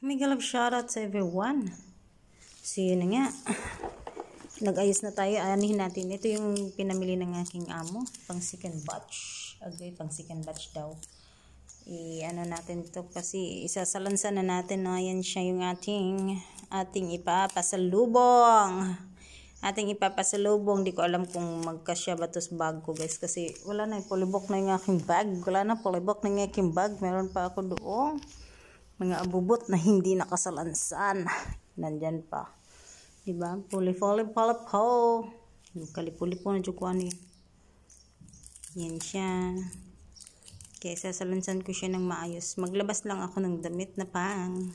Mega love shoutout sa everyone. So, yun na nga. Nag-ayos na tayo. Anihin natin. Ito yung pinamili ng aking amo. Pang second batch. Agoy, pang second batch daw. I-ano natin to kasi isasalansan na natin. No? Ayan siya yung ating, ating ipapasalubong ating ipapasalubong. Di ko alam kung magkasya ba tos bag ko guys. Kasi wala na, eh. pulibok na yung aking bag. Wala na, pulibok na yung aking bag. Meron pa ako doon mga abubot na hindi nakasalansan nandyan pa diba puli puli puli po kalipuli po na jukwani. yan siya kaya sasalansan ko siya ng maayos maglabas lang ako ng damit na pang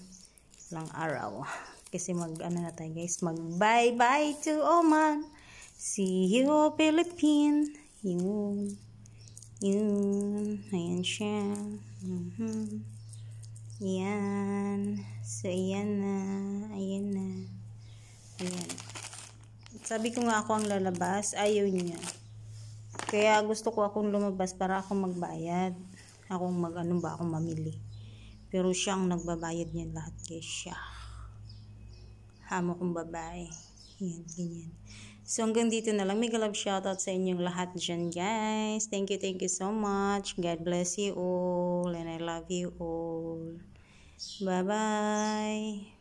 lang araw kasi mag ano na tayo guys mag bye bye to Oman see you Philippine yun yun ayan siya mm -hmm. Yan. So, ayan na. Ayan na. Ayan. Sabi ko nga ako ang lalabas. Ayaw niya. Kaya gusto ko akong lumabas para ako magbayad. Akong mag ano ba, ako mamili. Pero siya ang nagbabayad niyan lahat kay siya. Hamo kong babae. Yan, ganyan. So, hanggang dito na lang. Mega love shoutout sa inyong lahat dyan, guys. Thank you, thank you so much. God bless you all and I love you all. 拜拜。